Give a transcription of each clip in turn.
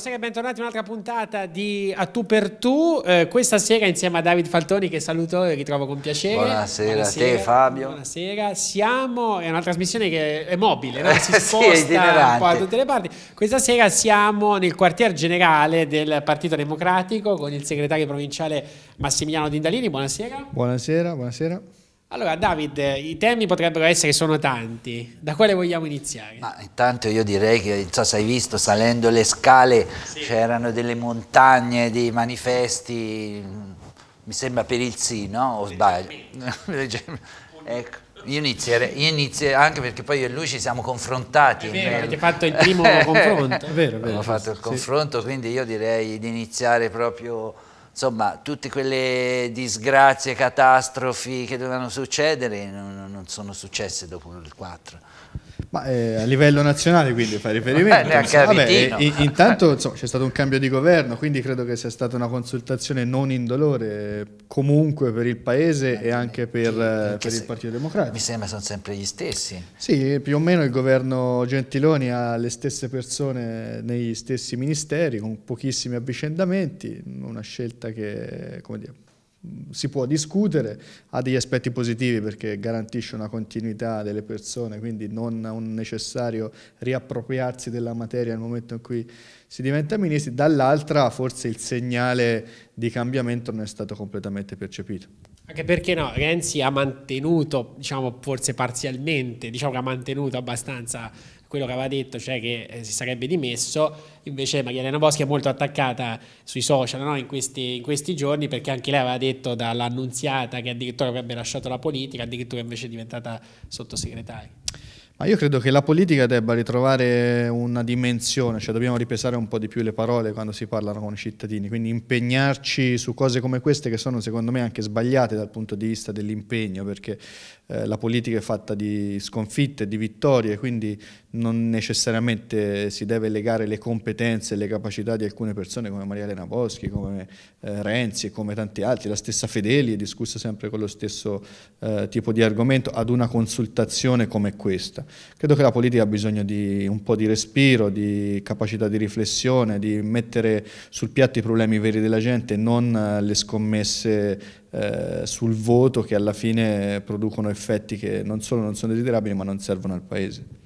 Buonasera e bentornati a un'altra puntata di A Tu per Tu. Eh, questa sera insieme a David Faltoni che saluto e ritrovo con piacere. Buonasera, buonasera a te Fabio. Buonasera. Siamo, è una trasmissione che è mobile, no? si sposta sì, un po' da tutte le parti. Questa sera siamo nel quartier generale del Partito Democratico con il segretario provinciale Massimiliano Dindalini. Buonasera. Buonasera, buonasera. Allora, David, i temi potrebbero essere sono tanti. Da quale vogliamo iniziare? Ma intanto io direi che, non so se hai visto, salendo le scale sì. c'erano delle montagne di manifesti, mi sembra per il sì, no? O sbaglio? ecco. Io inizierei, io inizierei, anche perché poi io e lui ci siamo confrontati. È vero, nel... avete fatto il primo confronto, è vero, è vero. Abbiamo fatto il confronto, sì. quindi io direi di iniziare proprio insomma tutte quelle disgrazie, catastrofi che dovevano succedere non, non sono successe dopo il 4. Ma eh, a livello nazionale quindi fa riferimento. Beh, a vabbè, in, intanto insomma, c'è stato un cambio di governo, quindi credo che sia stata una consultazione non indolore comunque per il Paese e anche per, eh, anche per il Partito Democratico. Mi sembra sono sempre gli stessi. Sì, più o meno il governo Gentiloni ha le stesse persone negli stessi ministeri, con pochissimi avvicendamenti, una scelta che, come dire, si può discutere, ha degli aspetti positivi perché garantisce una continuità delle persone, quindi non un necessario riappropriarsi della materia nel momento in cui si diventa ministri, dall'altra forse il segnale di cambiamento non è stato completamente percepito. Anche perché no, Renzi ha mantenuto, diciamo forse parzialmente, diciamo che ha mantenuto abbastanza quello che aveva detto, cioè che eh, si sarebbe dimesso, invece Maria Boschi è molto attaccata sui social no? in, questi, in, questi, giorni perché anche lei aveva detto dall'annunziata che addirittura avrebbe lasciato la politica, addirittura invece è diventata sottosegretaria. Ma io credo che la politica debba ritrovare una dimensione, cioè dobbiamo ripesare un po' di più le parole quando si parlano con i cittadini, quindi impegnarci su cose come queste che sono secondo me anche sbagliate dal punto di vista dell'impegno, perché eh, la politica è fatta di sconfitte, di vittorie, quindi non necessariamente si deve legare le competenze e le capacità di alcune persone come Maria Elena Boschi, come eh, Renzi e come tanti altri, la stessa Fedeli è discussa sempre con lo stesso eh, tipo di argomento ad una consultazione come questa. Credo che la politica ha bisogno di un po' di respiro, di capacità di riflessione, di mettere sul piatto i problemi veri della gente e non eh, le scommesse eh, sul voto che alla fine producono effetti che non solo non sono desiderabili ma non servono al Paese.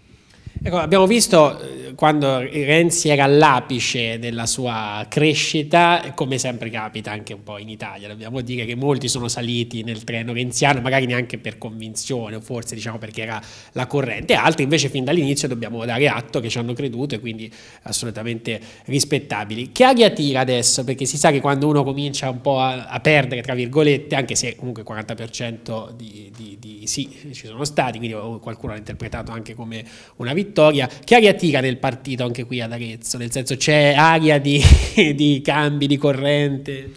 Ecco, abbiamo visto eh, quando Renzi era all'apice della sua crescita, come sempre capita anche un po' in Italia, dobbiamo dire che molti sono saliti nel treno renziano, magari neanche per convinzione o forse diciamo perché era la corrente, altri invece fin dall'inizio dobbiamo dare atto che ci hanno creduto e quindi assolutamente rispettabili. Che aria tira adesso? Perché si sa che quando uno comincia un po' a, a perdere, tra virgolette, anche se comunque il 40% di, di, di sì ci sono stati, quindi qualcuno l'ha interpretato anche come una vittoria, vittoria. Che aria tira nel partito anche qui ad Arezzo? Nel senso c'è aria di, di cambi di corrente?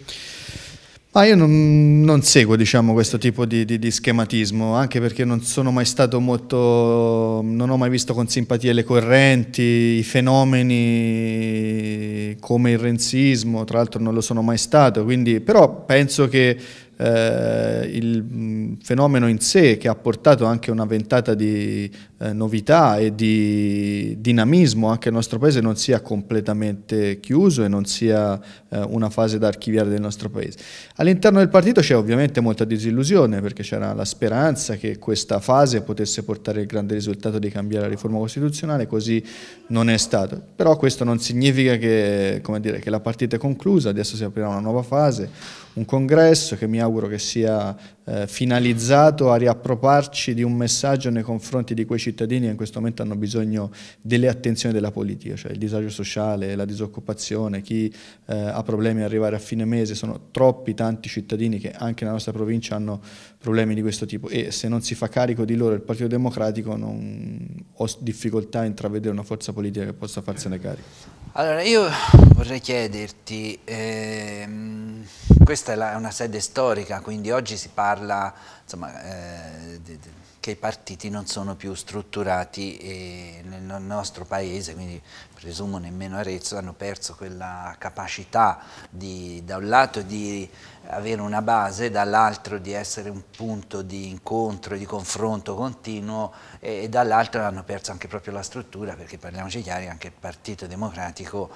Ah, io non, non seguo diciamo, questo tipo di, di, di, schematismo, anche perché non sono mai stato molto, non ho mai visto con simpatia le correnti, i fenomeni come il renzismo, tra l'altro non lo sono mai stato, quindi, però penso che eh, il fenomeno in sé che ha portato anche una ventata di eh, novità e di dinamismo anche al nostro paese non sia completamente chiuso e non sia eh, una fase da archiviare del nostro paese. All'interno del partito c'è ovviamente molta disillusione perché c'era la speranza che questa fase potesse portare il grande risultato di cambiare la riforma costituzionale, così non è stato. Però questo non significa che, dire, che la partita è conclusa, adesso si aprirà una nuova fase, un congresso che mi auguro che sia eh, finalizzato a riapproparci di un messaggio nei confronti di quei cittadini che in questo momento hanno bisogno delle attenzioni della politica, cioè il disagio sociale, la disoccupazione, chi eh, ha problemi ad arrivare a fine mese, sono troppi tanti cittadini che anche nella nostra provincia hanno problemi di questo tipo e se non si fa carico di loro il Partito Democratico non ho difficoltà a intravedere una forza politica che possa farsene carico. Allora, io vorrei chiederti, ehm, questa è, la, è, una sede storica, quindi oggi si parla insomma, eh, di, di che i partiti non sono più strutturati e nel nostro paese, quindi presumo nemmeno Arezzo, hanno perso quella capacità di, da un lato di avere una base, dall'altro di essere un punto di incontro, di confronto continuo e, e dall'altro hanno perso anche proprio la struttura, perché parliamoci chiari, anche il Partito Democratico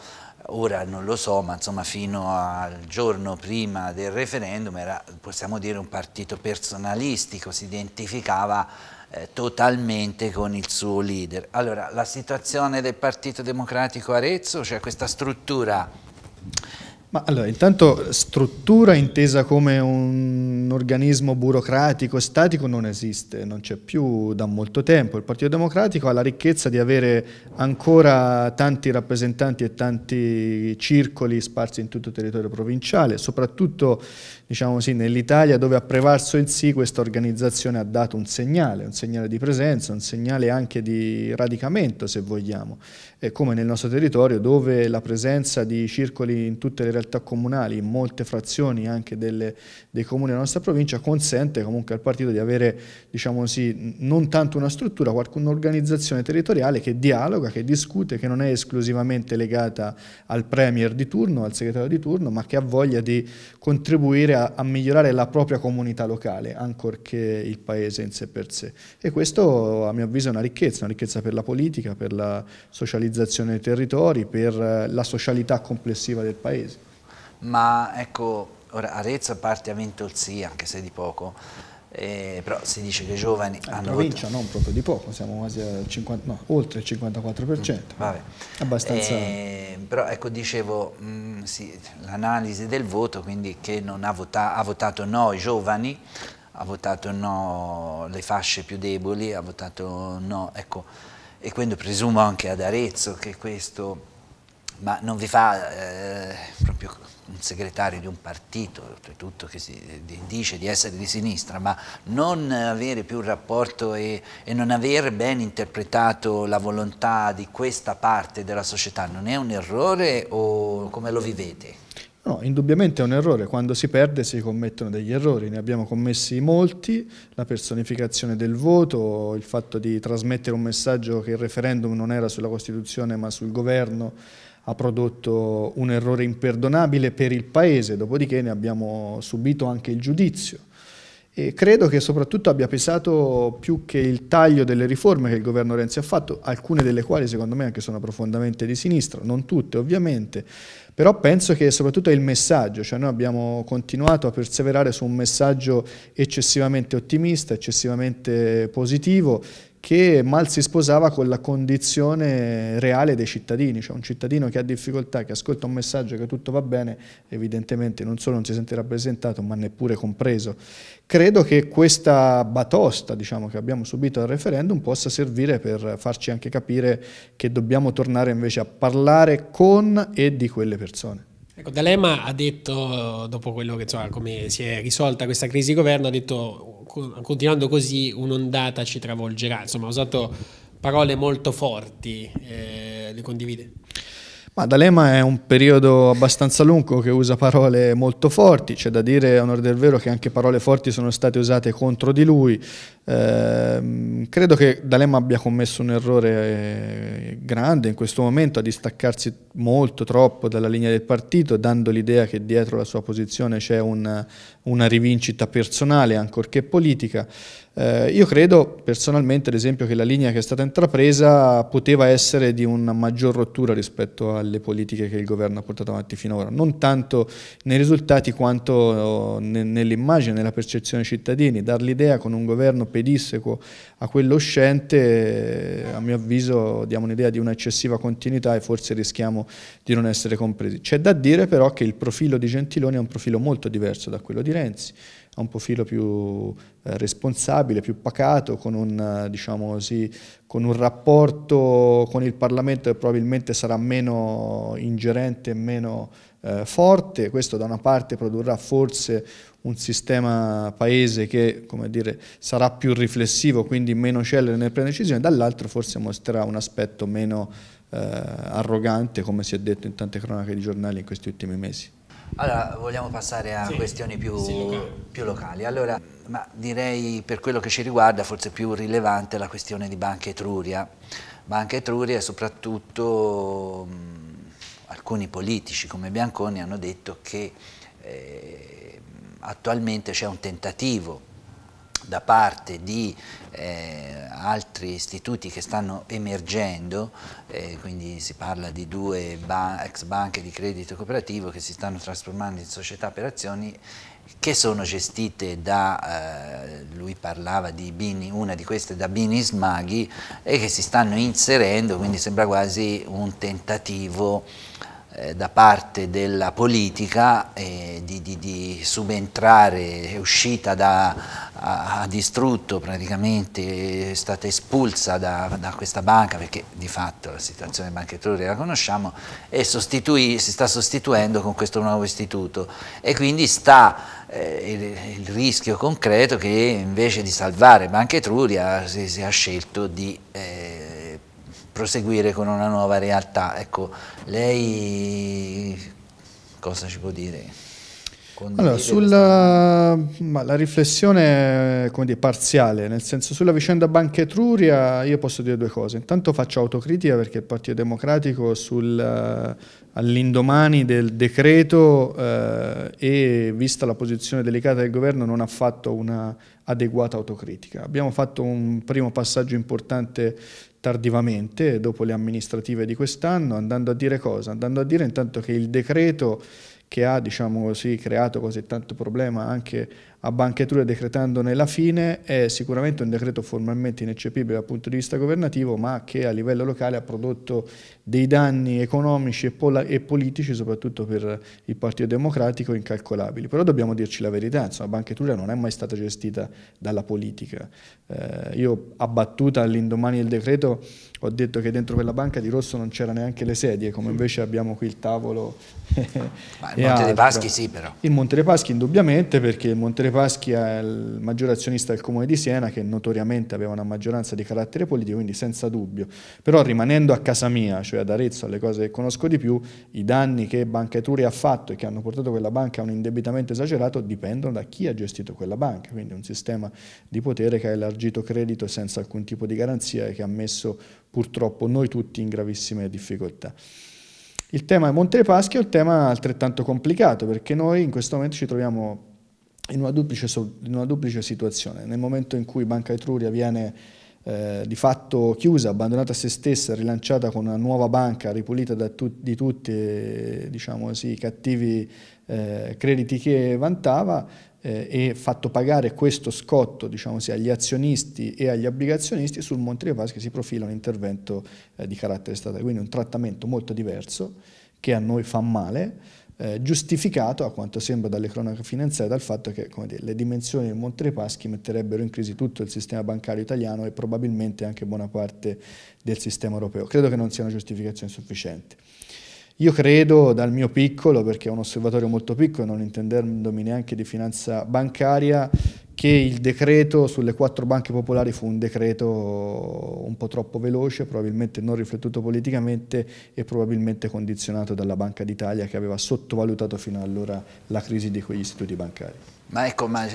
ora non lo so, ma insomma fino al giorno prima del referendum era, possiamo dire, un partito personalistico, si identificava eh, totalmente con il suo leader. Allora, la situazione del Partito Democratico Arezzo, cioè questa struttura ma allora, intanto struttura intesa come un organismo burocratico, statico, non esiste, non c'è più da molto tempo. Il Partito Democratico ha la ricchezza di avere ancora tanti rappresentanti e tanti circoli sparsi in tutto il territorio provinciale, soprattutto diciamo così, nell'Italia dove ha prevalso il sì, questa organizzazione ha dato un segnale, un segnale di presenza, un segnale anche di radicamento se vogliamo, e come nel nostro territorio dove la presenza di circoli in tutte le realtà comunali, in molte frazioni anche delle, dei comuni della nostra provincia, consente comunque al partito di avere diciamo così, non tanto una struttura, qualche un'organizzazione territoriale che dialoga, che discute, che non è esclusivamente legata al premier di turno, al segretario di turno, ma che ha voglia di contribuire a a, a, migliorare la propria comunità locale, ancorché il paese in sé per sé. E questo a mio avviso è una ricchezza, una ricchezza per la politica, per la socializzazione dei territori, per eh, la socialità complessiva del paese. Ma ecco, ora Arezzo a parte il sì, anche se di poco, eh, però si dice che i giovani eh, hanno provincia non proprio di poco, siamo quasi al 50, no, oltre il 54%. Mm, vabbè. Abbastanza... Eh, però ecco dicevo mm, sì, l'analisi del voto, quindi che ha, vota ha votato no i giovani, ha votato no le fasce più deboli, ha votato no, ecco, e quindi presumo anche ad Arezzo che questo, ma non vi fa eh, proprio un segretario di un partito, oltretutto che si, eh, dice di essere di sinistra, ma non avere più rapporto e, e, non aver ben interpretato la volontà di questa parte della società, non è un errore o come lo vivete? No, indubbiamente è un errore, quando si perde si commettono degli errori, ne abbiamo commessi molti, la personificazione del voto, il fatto di trasmettere un messaggio che il referendum non era sulla Costituzione ma sul governo, ha prodotto un errore imperdonabile per il Paese, dopodiché ne abbiamo subito anche il giudizio. E credo che soprattutto abbia pesato più che il taglio delle riforme che il governo Renzi ha fatto, alcune delle quali secondo me anche sono profondamente di sinistra, non tutte ovviamente, però penso che soprattutto è il messaggio, cioè noi abbiamo continuato a perseverare su un messaggio eccessivamente ottimista, eccessivamente positivo, che mal si sposava con la condizione reale dei cittadini, cioè un cittadino che ha difficoltà, che ascolta un messaggio che tutto va bene, evidentemente non solo non si sente rappresentato, ma neppure compreso. Credo che questa batosta diciamo, che abbiamo subito al referendum possa servire per farci anche capire che dobbiamo tornare invece a parlare con e di quelle persone. Ecco, D'Alema ha detto, dopo quello che insomma, come si è risolta questa crisi di governo, ha detto continuando così un'ondata ci travolgerà, insomma ha usato parole molto forti, eh, le condivide? Ma D'Alema è un periodo abbastanza lungo che usa parole molto forti, c'è da dire a onore del vero che anche parole forti sono state usate contro di lui, Ehm, credo che D'Alema abbia commesso un errore eh, grande in questo momento a distaccarsi molto troppo dalla linea del partito, dando l'idea che dietro la sua posizione c'è una, una, rivincita personale, ancorché politica. Eh, io credo personalmente, ad esempio, che la linea che è stata intrapresa poteva essere di una maggior rottura rispetto alle politiche che il governo ha portato avanti finora, non tanto nei risultati quanto oh, nell'immagine, nella percezione dei cittadini, dar l'idea con un governo pesante pedissequo a quello uscente, eh, a mio avviso diamo un'idea di un'eccessiva continuità e forse rischiamo di non essere compresi. C'è da dire però che il profilo di Gentiloni è un profilo molto diverso da quello di Renzi, è un profilo più eh, responsabile, più pacato, con un, eh, diciamo così, con un, rapporto con il Parlamento che probabilmente sarà meno ingerente e meno eh, forte, questo da una parte produrrà forse un sistema paese che dire, sarà più riflessivo, quindi meno celere nel prendere decisioni, dall'altro forse mostrerà un aspetto meno eh, arrogante, come si è detto in tante cronache di giornali in questi ultimi mesi. Allora, vogliamo passare a sì, questioni più, sì, locali. più locali. Allora, ma direi per quello che ci riguarda forse più rilevante la questione di Banca Etruria. Banca Etruria e soprattutto mh, alcuni politici come Bianconi hanno detto che eh, attualmente c'è un tentativo da parte di eh, altri istituti che stanno emergendo, eh, quindi si parla di due ba ex banche di credito cooperativo che si stanno trasformando in società per azioni che sono gestite da, eh, lui parlava di Bini, una di queste da Bini Smaghi e che si stanno inserendo, quindi sembra quasi un tentativo eh, da parte della politica eh, di, di, di, subentrare, è uscita da, ha, ha distrutto praticamente, è stata espulsa da, da, questa banca perché di fatto la situazione banchettore la conosciamo e si sta sostituendo con questo nuovo istituto e quindi sta eh, il, il, rischio concreto che invece di salvare Banca Etruria si, si è scelto di eh, proseguire con una nuova realtà. Ecco, lei cosa ci può dire? Allora, sulla la riflessione come dire, parziale, nel senso sulla vicenda Banca Etruria io posso dire due cose. Intanto faccio autocritica perché il Partito Democratico eh, all'indomani del decreto eh, e vista la posizione delicata del governo non ha fatto una adeguata autocritica. Abbiamo fatto un primo passaggio importante tardivamente, dopo le amministrative di quest'anno, andando a dire cosa? Andando a dire intanto che il decreto che ha diciamo così, creato così tanto problema anche a bancatura decretandone la fine è sicuramente un decreto formalmente ineccepibile dal punto di vista governativo ma che a livello locale ha prodotto dei danni economici e, e politici soprattutto per il Partito Democratico incalcolabili. Però dobbiamo dirci la verità, insomma, la bancatura non è mai stata gestita dalla politica. Eh, io abbattuta all'indomani del decreto ho detto che dentro quella banca di rosso non c'era neanche le sedie, come mm. invece abbiamo qui il tavolo. Ma il Monte altro. dei Paschi sì però. Il Monte dei Paschi indubbiamente perché il Monte dei Giuseppe Paschi è il maggiore azionista del Comune di Siena che notoriamente aveva una maggioranza di carattere politico, quindi senza dubbio. Però rimanendo a casa mia, cioè ad Arezzo, alle cose che conosco di più, i danni che Banca Eturi ha fatto e che hanno portato quella banca a un indebitamento esagerato dipendono da chi ha gestito quella banca, quindi un sistema di potere che ha elargito credito senza alcun tipo di garanzia e che ha messo purtroppo noi tutti in gravissime difficoltà. Il tema Monte Paschi è un tema altrettanto complicato perché noi in questo momento ci troviamo in una duplice, in una duplice situazione. Nel momento in cui Banca Etruria viene eh, di fatto chiusa, abbandonata a se stessa, rilanciata con una nuova banca ripulita tu di tutti eh, diciamo così, i cattivi eh, crediti che vantava eh, e fatto pagare questo scotto diciamo così, agli azionisti e agli obbligazionisti, sul Monte dei Paschi si profila un intervento eh, di carattere statale, quindi un trattamento molto diverso che a noi fa male eh, giustificato a quanto sembra dalle cronache finanziarie dal fatto che dire, le dimensioni del Monte dei Paschi metterebbero in crisi tutto il sistema bancario italiano e probabilmente anche buona parte del sistema europeo. Credo che non sia una giustificazione sufficiente. Io credo dal mio piccolo, perché è un osservatorio molto piccolo, non intendendomi neanche di finanza bancaria, che il decreto sulle quattro banche popolari fu un decreto un po' troppo veloce, probabilmente non riflettuto politicamente e probabilmente condizionato dalla Banca d'Italia che aveva sottovalutato fino allora la crisi di quegli istituti bancari. Ma ecco, ma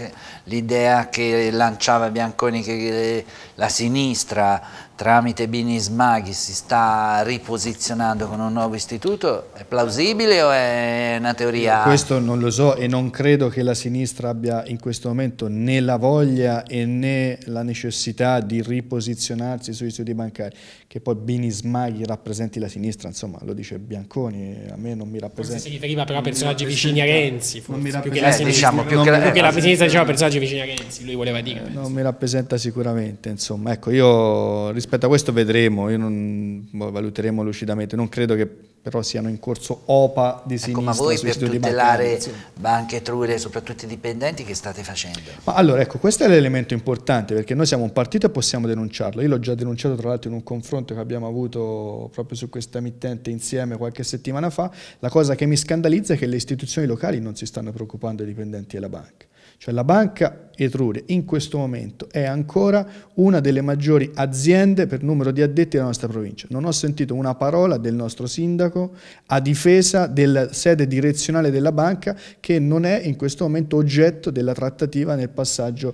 l'idea che lanciava Bianconi che eh, la sinistra tramite Bini Smaghi si sta riposizionando con un nuovo istituto è plausibile o è una teoria? Questo non lo so e non credo che la sinistra abbia in questo momento né la voglia e né la necessità di riposizionarsi sugli istituti bancari che poi Binismaghi rappresenti la sinistra, insomma, lo dice Bianconi, a me non mi rappresenta. Forse si riferiva però a personaggi vicini a Renzi, forse, più che la sinistra, diciamo, eh, diceva personaggi vicini a Renzi, lui voleva dire. Eh, non mi rappresenta sicuramente, insomma, ecco, io rispetto a questo vedremo, non, boh, valuteremo lucidamente, non credo che però siano in corso OPA di sinistra. Ecco, ma voi per tutelare banche, trure, soprattutto i dipendenti, che state facendo? Ma allora, ecco, questo è l'elemento importante, perché noi siamo un partito e possiamo denunciarlo. Io l'ho già denunciato, tra l'altro, in un confronto che abbiamo avuto proprio su questa emittente insieme qualche settimana fa. La cosa che mi scandalizza è che le istituzioni locali non si stanno preoccupando dei dipendenti della banca. Cioè la banca Etruria in questo momento è ancora una delle maggiori aziende per numero di addetti della nostra provincia. Non ho sentito una parola del nostro sindaco a difesa della sede direzionale della banca che non è in questo momento oggetto della trattativa nel passaggio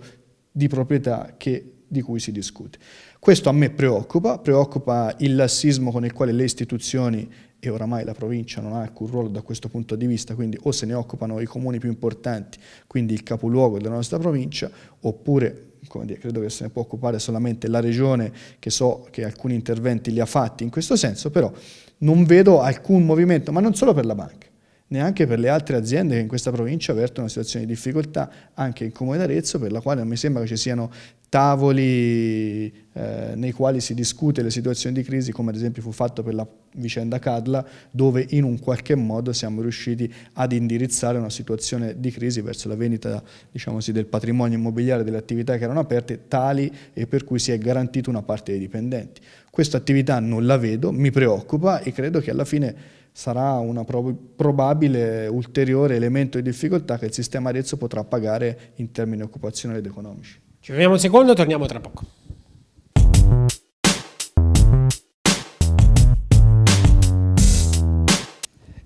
di proprietà che, di cui si discute. Questo a me preoccupa, preoccupa il lassismo con il quale le istituzioni e oramai la provincia non ha alcun ruolo da questo punto di vista, quindi o se ne occupano i comuni più importanti, quindi il capoluogo della nostra provincia, oppure dire, credo che se ne può occupare solamente la regione che so che alcuni interventi li ha fatti in questo senso, però non vedo alcun movimento, ma non solo per la banca neanche per le altre aziende che in questa provincia avvertono una situazione di difficoltà, anche in Comune d'Arezzo, per la quale non mi sembra che ci siano tavoli eh, nei quali si discute le situazioni di crisi, come ad esempio fu fatto per la vicenda Cadla, dove in un qualche modo siamo riusciti ad indirizzare una situazione di crisi verso la vendita diciamo così, del patrimonio immobiliare delle attività che erano aperte, tali e per cui si è garantita una parte dei dipendenti. Questa attività non la vedo, mi preoccupa e credo che alla fine sarà un prob probabile ulteriore elemento di difficoltà che il sistema Arezzo potrà pagare in termini occupazionali ed economici. Ci fermiamo un secondo torniamo tra poco.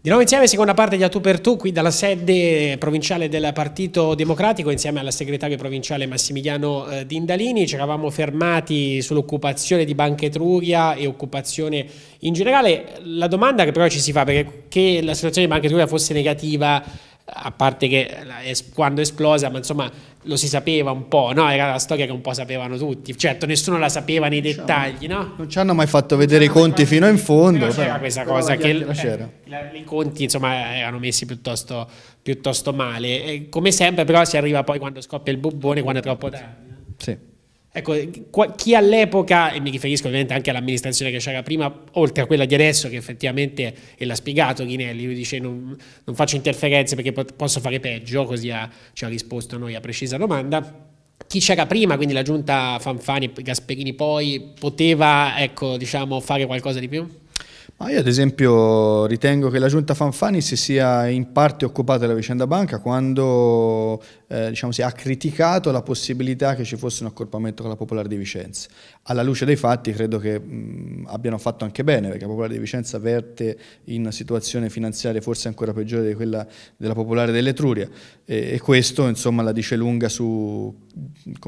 Di nuovo insieme, seconda parte di A tu per tu, qui dalla sede provinciale del Partito Democratico, insieme alla segretaria provinciale Massimiliano eh, Dindalini. Ci eravamo fermati sull'occupazione di Banca Etruria e occupazione in generale. La domanda che però ci si fa, perché che la situazione di Banca Etruria fosse negativa a parte che quando è esplosa, ma insomma lo si sapeva un po', no? Era la storia che un po' sapevano tutti, certo nessuno la sapeva nei dettagli, no? Non ci hanno mai fatto vedere i conti fatto... fino in fondo. Però c'era questa però cosa che eh, i conti insomma erano messi piuttosto, piuttosto male, e come sempre però si arriva poi quando scoppia il bubbone, quando è troppo tardi. Sì. Ecco, chi all'epoca, e mi riferisco ovviamente anche all'amministrazione che c'era prima, oltre a quella di adesso che effettivamente, e l'ha spiegato Ghinelli, lui dice non, non faccio interferenze perché posso fare peggio, così ha, ci ha risposto a noi a precisa domanda chi c'era prima, quindi la giunta Fanfani e Gasperini poi, poteva ecco, diciamo, fare qualcosa di più? Ma io ad esempio ritengo che la giunta Fanfani si sia in parte occupata della vicenda banca quando eh, diciamo, si ha criticato la possibilità che ci fosse un accorpamento con la Popolare di Vicenza. Alla luce dei fatti credo che mh, abbiano fatto anche bene perché la Popolare di Vicenza verte in una situazione finanziaria forse ancora peggiore di quella della Popolare dell'Etruria e, e, questo insomma la dice lunga su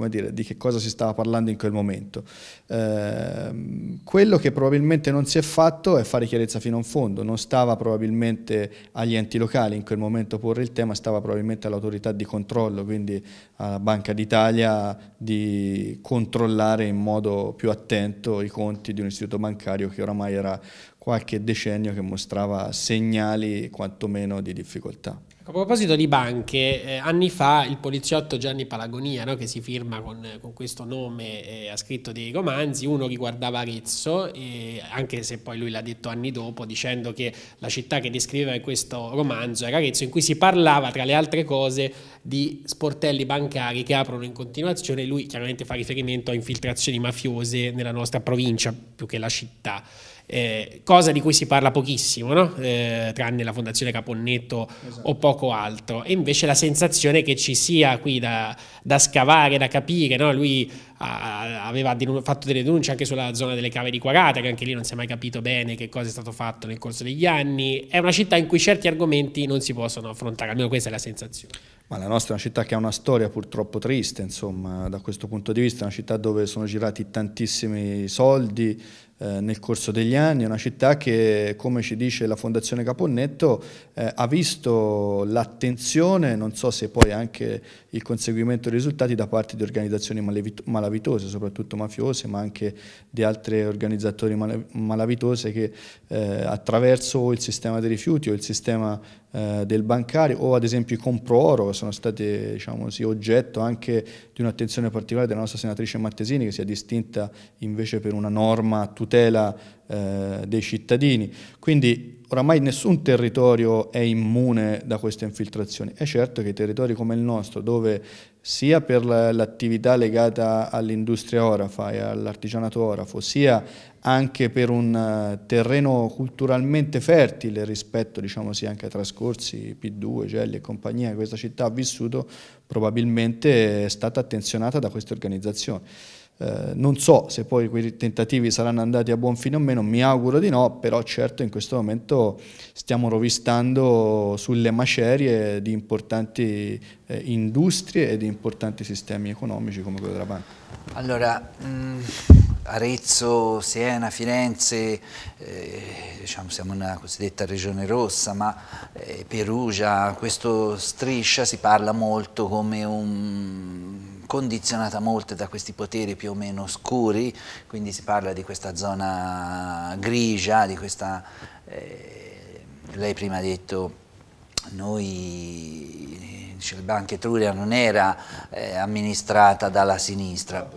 dire, di che cosa si stava parlando in quel momento. Eh, quello che probabilmente non si è fatto è fatto fare chiarezza fino in fondo, non stava probabilmente agli enti locali in quel momento porre il tema, stava probabilmente all'autorità di controllo, quindi alla Banca d'Italia di controllare in modo più attento i conti di un istituto bancario che oramai era qualche decennio che mostrava segnali quantomeno di difficoltà. A proposito di banche, eh, anni fa il poliziotto Gianni Palagonia, no, che si firma con, con questo nome, eh, ha scritto dei romanzi, uno riguardava Arezzo, eh, anche se poi lui l'ha detto anni dopo, dicendo che la città che descriveva in questo romanzo era Arezzo, in cui si parlava, tra le altre cose, di sportelli bancari che aprono in continuazione, lui chiaramente fa riferimento a infiltrazioni mafiose nella nostra provincia, più che la città eh, cosa di cui si parla pochissimo, no? eh, tranne la Fondazione Caponnetto esatto. o poco altro. E invece la sensazione che ci sia qui da, da scavare, da capire, no? lui ha, aveva fatto delle denunce anche sulla zona delle cave di Quarata, che anche lì non si è mai capito bene che cosa è stato fatto nel corso degli anni. È una città in cui certi argomenti non si possono affrontare, almeno questa è la sensazione. Ma la nostra è una città che ha una storia purtroppo triste, insomma, da questo punto di vista, è una città dove sono girati tantissimi soldi, eh, nel corso degli anni, è una città che, come ci dice la Fondazione Caponnetto, eh, ha visto l'attenzione, non so se poi anche il conseguimento dei risultati da parte di organizzazioni malavitose, soprattutto mafiose, ma anche di altre organizzazioni malavitose che eh, attraverso il sistema dei rifiuti o il sistema eh, del bancario o ad esempio i comprooro sono stati diciamo così, oggetto anche di un'attenzione particolare della nostra senatrice Mattesini che si è distinta invece per una norma tutta tutela eh, dei cittadini. Quindi oramai nessun territorio è immune da queste infiltrazioni. È certo che territori come il nostro, dove sia per l'attività legata all'industria orafa e all'artigianato orafo, sia anche per un eh, terreno culturalmente fertile rispetto diciamo, sì, anche ai trascorsi P2, Gelli e compagnia che questa città ha vissuto, probabilmente è stata attenzionata da queste organizzazioni. Eh, non so se poi quei tentativi saranno andati a buon fine o meno, mi auguro di no, però certo in questo momento stiamo rovistando sulle macerie di importanti eh, industrie e di importanti sistemi economici come quello della banca. Allora, mh, mm, Arezzo, Siena, Firenze, eh, diciamo siamo una cosiddetta regione rossa, ma eh, Perugia, questo striscia si parla molto come un condizionata molto da questi poteri più o meno scuri, quindi si parla di questa zona grigia, di questa, eh, lei prima ha detto noi, il la Banca Etruria non era eh, amministrata dalla sinistra,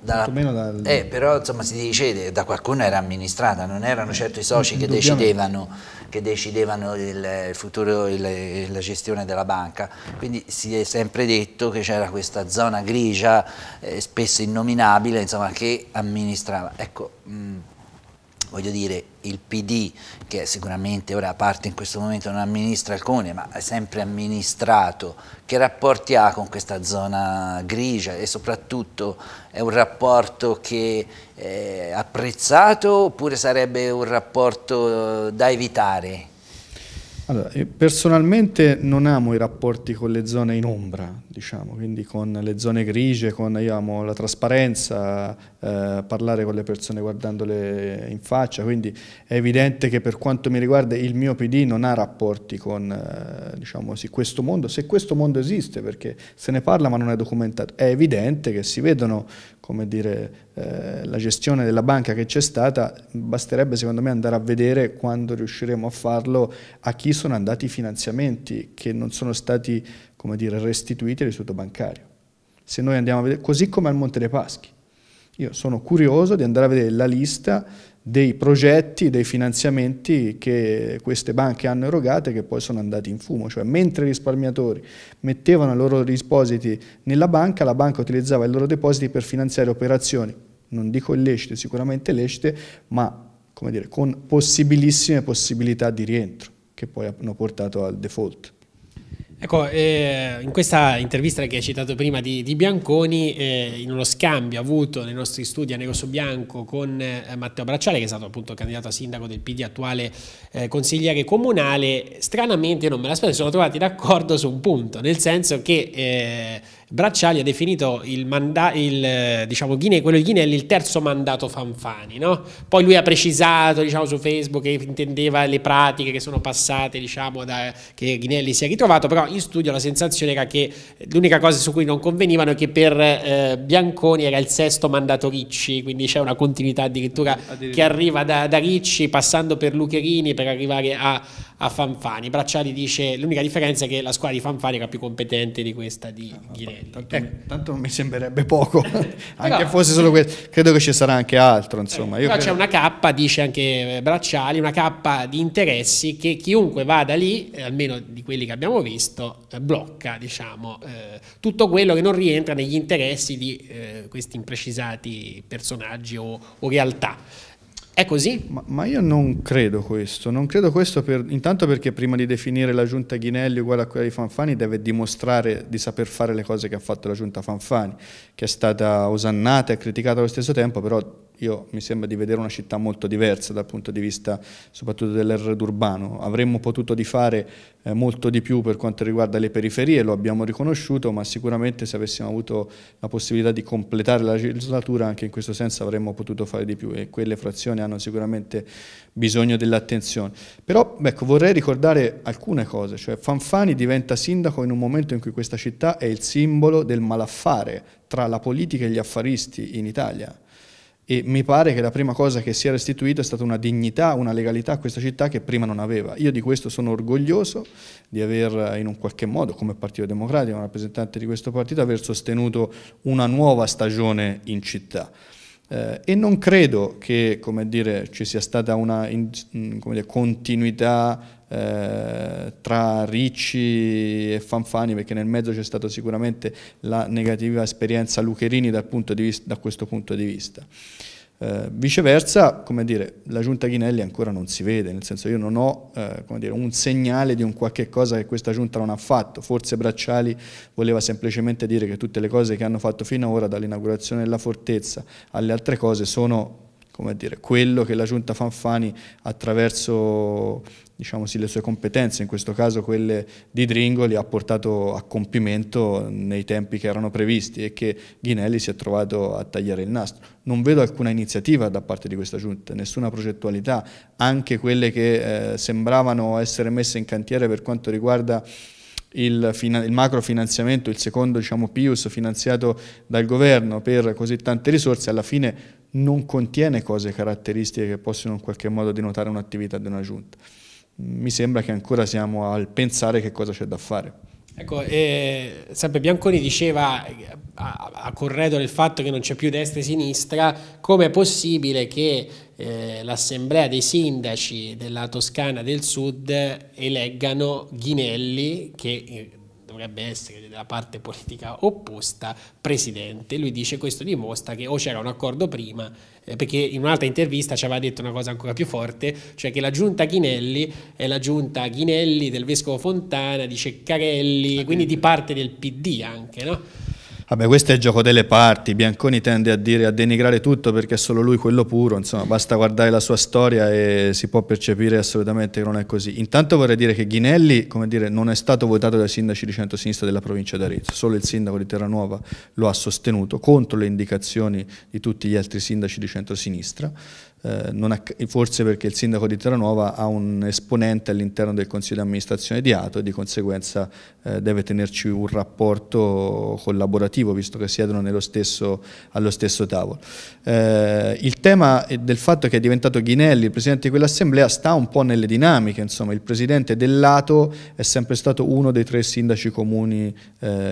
Dalla, dal... eh, però insomma si dice da qualcuno era amministrata, non erano certo i soci che decidevano che decidevano il futuro e la gestione della banca. Quindi si è sempre detto che c'era questa zona grigia, eh, spesso innominabile, insomma, che amministrava. Ecco, mh, mm, voglio dire, il PD che sicuramente ora a parte in questo momento non amministra il Comune, ma è sempre amministrato, che rapporti ha con questa zona grigia e soprattutto è un rapporto che è eh, apprezzato oppure sarebbe un rapporto eh, da evitare? Allora, personalmente non amo i rapporti con le zone in ombra, diciamo, quindi con le zone grigie, con io la trasparenza, eh, parlare con le persone guardandole in faccia, quindi è evidente che per quanto mi riguarda il mio PD non ha rapporti con eh, diciamo così, questo mondo, se questo mondo esiste perché se ne parla ma non è documentato, è evidente che si vedono come dire, eh, la gestione della banca che c'è stata, basterebbe secondo me andare a vedere quando riusciremo a farlo a chi sono andati i finanziamenti che non sono stati come dire, restituiti all'istituto bancario. Se noi andiamo a vedere, così come al Monte dei Paschi. Io sono curioso di andare a vedere la lista dei progetti, dei finanziamenti che queste banche hanno erogate che poi sono andati in fumo, cioè mentre i risparmiatori mettevano i loro depositi nella banca, la banca utilizzava i loro depositi per finanziare operazioni, non dico illecite, sicuramente illecite, ma dire, con possibilissime possibilità di rientro che poi hanno portato al default. Ecco, eh, in questa intervista che hai citato prima di, di Bianconi, eh, in uno scambio avuto nei nostri studi a Negoso Bianco con eh, Matteo Bracciale, che è stato appunto candidato a sindaco del PD, attuale eh, consigliere comunale, stranamente non me la l'aspettavo, sono trovati d'accordo su un punto, nel senso che eh, Bracciali ha definito il, manda- il, diciamo, Ghine, quello di Ghinelli il terzo mandato Fanfani. No? Poi lui ha precisato diciamo, su Facebook che intendeva le pratiche che sono passate, diciamo, da, che Ghinelli si è ritrovato, però in studio la sensazione era che l'unica cosa su cui non convenivano è che per eh, Bianconi era il sesto mandato Ricci, quindi c'è una continuità addirittura che arriva da, da Ricci passando per Lucherini per arrivare a, a Fanfani. Bracciali dice l'unica differenza è che la squadra di Fanfani era più competente di questa di ah, Ghirelli. Tanto, eh. tanto, mi sembrerebbe poco, anche no. fosse solo questo, credo che ci sarà anche altro. Insomma. Eh, però credo... c'è una K, dice anche eh, Bracciali, una K di interessi che chiunque vada lì, eh, almeno di quelli che abbiamo visto, eh, blocca diciamo, eh, tutto quello che non rientra negli interessi di questi imprecisati personaggi o, o realtà. È così? Ma, ma, io non credo questo, non credo questo per, intanto perché prima di definire la giunta Ghinelli uguale a quella di Fanfani deve dimostrare di saper fare le cose che ha fatto la giunta Fanfani, che è stata osannata e criticata allo stesso tempo, però io, mi sembra di vedere una città molto diversa dal punto di vista soprattutto dell'errore urbano. Avremmo potuto di fare eh, molto di più per quanto riguarda le periferie, lo abbiamo riconosciuto, ma sicuramente se avessimo avuto la possibilità di completare la legislatura anche in questo senso avremmo potuto fare di più e quelle frazioni hanno sicuramente bisogno dell'attenzione. Però ecco, vorrei ricordare alcune cose, cioè Fanfani diventa sindaco in un momento in cui questa città è il simbolo del malaffare tra la politica e gli affaristi in Italia e mi pare che la prima cosa che si è restituita è stata una dignità, una legalità a questa città che prima non aveva. Io di questo sono orgoglioso, di aver eh, in un qualche modo, come Partito Democratico, un rappresentante di questo partito, aver sostenuto una nuova stagione in città. Eh, e non credo che dire, ci sia stata una in, dire, continuità eh, tra Ricci e Fanfani, perché nel mezzo c'è stata sicuramente la negativa esperienza Lucherini punto vista, da questo punto di vista. Eh, viceversa, come dire, la giunta Ghinelli ancora non si vede, nel senso io non ho eh, dire, un segnale di un qualche cosa che questa giunta non ha fatto, forse Bracciali voleva semplicemente dire che tutte le cose che hanno fatto fino ad ora, dall'inaugurazione della fortezza alle altre cose, sono dire, quello che la giunta Fanfani attraverso diciamo sì, le sue competenze, in questo caso quelle di Dringoli, ha portato a compimento nei tempi che erano previsti e che Ghinelli si è trovato a tagliare il nastro. Non vedo alcuna iniziativa da parte di questa giunta, nessuna progettualità, anche quelle che eh, sembravano essere messe in cantiere per quanto riguarda il, il macro finanziamento, il secondo diciamo, Pius finanziato dal governo per così tante risorse, alla fine non contiene cose caratteristiche che possono in qualche modo denotare un'attività di una giunta. Mi sembra che ancora siamo al pensare che cosa c'è da fare. Ecco, eh, sempre Bianconi diceva a, a corredo del fatto che non c'è più destra e sinistra, come è possibile che eh, l'assemblea dei sindaci della Toscana del Sud eleggano Ghinelli che eh, dovrebbe essere della parte politica opposta, presidente. Lui dice questo dimostra che o c'era un accordo prima, eh, perché in un'altra intervista ci aveva detto una cosa ancora più forte, cioè che la giunta Ghinelli è la giunta Ghinelli del vescovo Fontana, di Ceccarelli, quindi di parte del PD anche, no? Vabbè, questo è il gioco delle parti. Bianconi tende a, dire, a denigrare tutto perché è solo lui quello puro. Insomma, basta guardare la sua storia e si può percepire assolutamente che non è così. Intanto vorrei dire che Ghinelli, come dire, non è stato votato dai sindaci di centrosinistra della provincia d'Arezzo. Solo il sindaco di Terranuova lo ha sostenuto contro le indicazioni di tutti gli altri sindaci di centrosinistra. Eh, forse perché il sindaco di Terranova ha un esponente all'interno del consiglio di amministrazione di Ato e di conseguenza eh, deve tenerci un rapporto collaborativo visto che siedono stesso, allo stesso tavolo. Eh, il tema del fatto che è diventato Ghinelli il presidente di quell'assemblea sta un po' nelle dinamiche, insomma il presidente dell'Ato è sempre stato uno dei tre sindaci comuni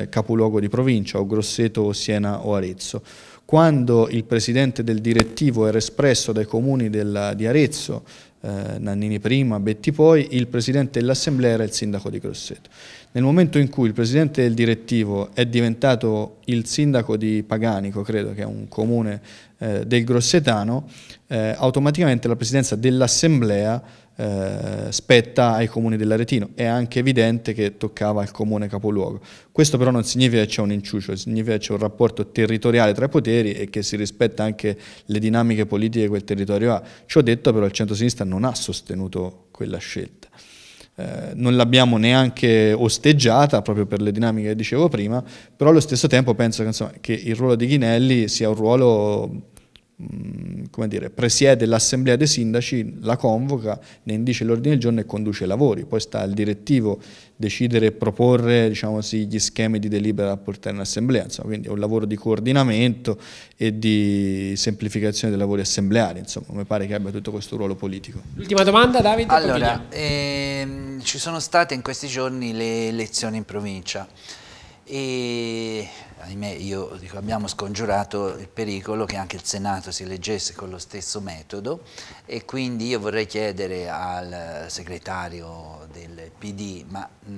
capoluogo di provincia o Grosseto o Siena o Arezzo quando il presidente del direttivo era espresso dai comuni della, di Arezzo, eh, Nannini prima, Betti poi, il presidente dell'assemblea era il sindaco di Grosseto. Nel momento in cui il presidente del direttivo è diventato il sindaco di Paganico, credo che è un comune eh, del Grossetano, eh, automaticamente la presidenza dell'assemblea eh, spetta ai comuni dell'Aretino. È anche evidente che toccava al comune capoluogo. Questo però non significa che c'è un inciucio, significa che c'è un rapporto territoriale tra i poteri e che si rispetta anche le dinamiche politiche che quel territorio ha. Ciò detto però il centro-sinistra non ha sostenuto quella scelta. Eh, non l'abbiamo neanche osteggiata proprio per le dinamiche che dicevo prima, però allo stesso tempo penso che, insomma, che il ruolo di Ghinelli sia un ruolo come dire, presiede l'assemblea dei sindaci, la convoca, ne indice l'ordine del giorno e conduce i lavori. Poi sta al direttivo decidere e proporre diciamo così, gli schemi di delibera da portare in assemblea. Insomma, quindi è un lavoro di coordinamento e di semplificazione dei lavori assembleari. Insomma, mi pare che abbia tutto questo ruolo politico. Ultima domanda, Davide. Allora, ehm, ci sono state in questi giorni le elezioni in provincia. E ahimè io dico, abbiamo scongiurato il pericolo che anche il Senato si leggesse con lo stesso metodo e quindi io vorrei chiedere al segretario del PD, ma mh,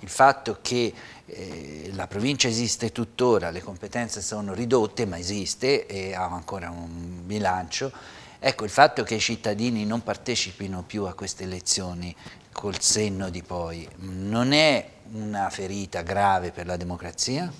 il fatto che eh, la provincia esiste tuttora, le competenze sono ridotte ma esiste e ha ancora un bilancio, ecco il fatto che i cittadini non partecipino più a queste elezioni col senno di poi non è una ferita grave per la democrazia?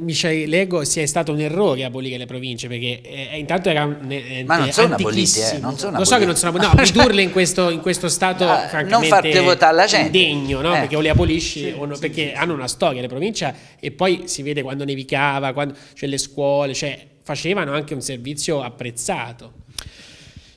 mi c'è l'ego sia stato un errore abolire le province perché eh, intanto era un, eh, eh ma non sono abolite eh, non sono lo so che non sono abolite no ridurle in questo, in questo stato no, non farle votare la gente indegno no? Eh. perché o le abolisci sì, o no, sì, perché sì, hanno una storia le province e poi si vede quando nevicava quando, cioè le scuole cioè, facevano anche un servizio apprezzato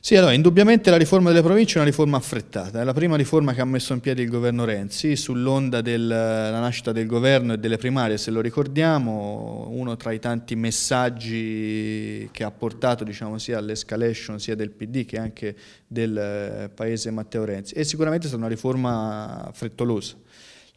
sì, allora, indubbiamente la riforma delle province è una riforma affrettata, è la prima riforma che ha messo in piedi il governo Renzi, sull'onda della nascita del governo e delle primarie, se lo ricordiamo, uno tra i tanti messaggi che ha portato diciamo, sia all'escalation sia del PD che anche del eh, paese Matteo Renzi. E sicuramente è stata una riforma frettolosa.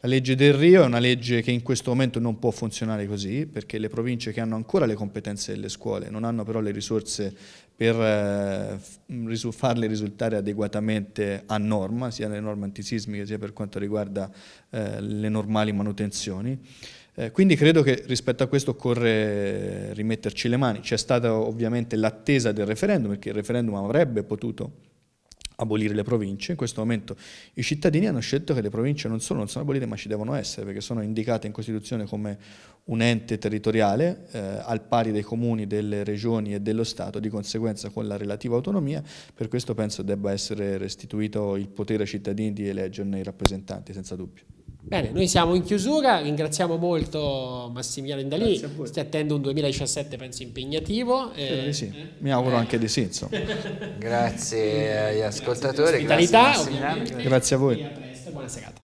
La legge del Rio è una legge che in questo momento non può funzionare così, perché le province che hanno ancora le competenze delle scuole non hanno però le risorse per eh, mm, farle risultare adeguatamente a norma, sia le norme antisismiche sia per quanto riguarda eh, le normali manutenzioni. Eh, quindi credo che rispetto a questo occorre rimetterci le mani. C'è stata ovviamente l'attesa del referendum, perché il referendum avrebbe potuto abolire le province. In questo momento i cittadini hanno scelto che le province non solo non sono abolite, ma ci devono essere, perché sono indicate in Costituzione come un ente territoriale eh, al pari dei comuni, delle regioni e dello Stato, di conseguenza con la relativa autonomia, per questo penso debba essere restituito il potere ai cittadini di eleggerne i rappresentanti, senza dubbio. Bene, noi siamo in chiusura, ringraziamo molto Massimiliano Indalì, si attendo un 2017 penso impegnativo. Eh, eh, sì. Eh. mi auguro anche di sì. grazie agli ascoltatori, grazie, grazie a voi. E a presto, buona serata.